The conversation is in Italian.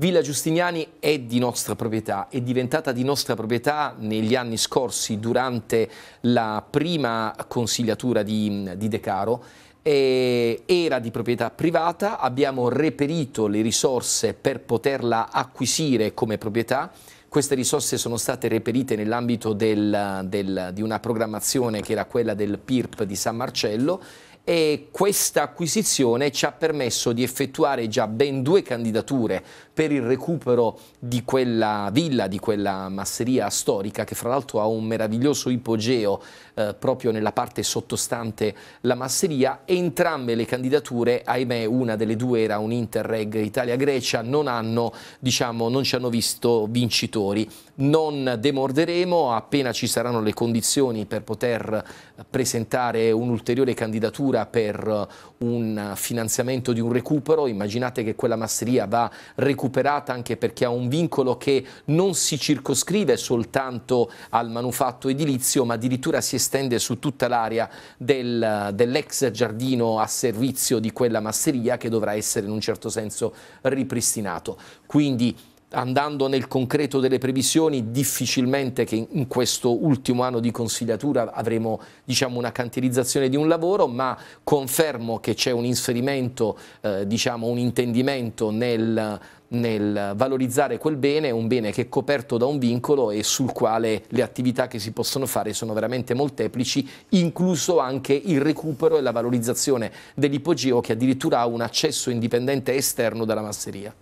Villa Giustiniani è di nostra proprietà, è diventata di nostra proprietà negli anni scorsi durante la prima consigliatura di, di De Caro era di proprietà privata, abbiamo reperito le risorse per poterla acquisire come proprietà. Queste risorse sono state reperite nell'ambito di una programmazione che era quella del PIRP di San Marcello e questa acquisizione ci ha permesso di effettuare già ben due candidature per il recupero di quella villa, di quella masseria storica che fra l'altro ha un meraviglioso ipogeo eh, proprio nella parte sottostante la masseria. Entrambe le candidature, ahimè una delle due era un Interreg Italia-Grecia, non, hanno, diciamo, non ci hanno visto vincitori. Non demorderemo, appena ci saranno le condizioni per poter eh, presentare un'ulteriore candidatura addirittura per eh, un finanziamento di un recupero, immaginate che quella masseria va recuperata anche perché ha un vincolo che non si circoscrive soltanto al manufatto edilizio ma addirittura si estende su tutta l'area dell'ex giardino a servizio di quella masseria che dovrà essere in un certo senso ripristinato. Quindi andando nel concreto delle previsioni, difficilmente che in questo ultimo anno di consigliatura avremo diciamo, una cantierizzazione di un lavoro, ma confermo che c'è un inserimento, eh, diciamo, un intendimento nel, nel valorizzare quel bene, un bene che è coperto da un vincolo e sul quale le attività che si possono fare sono veramente molteplici, incluso anche il recupero e la valorizzazione dell'ipogeo che addirittura ha un accesso indipendente esterno dalla masseria.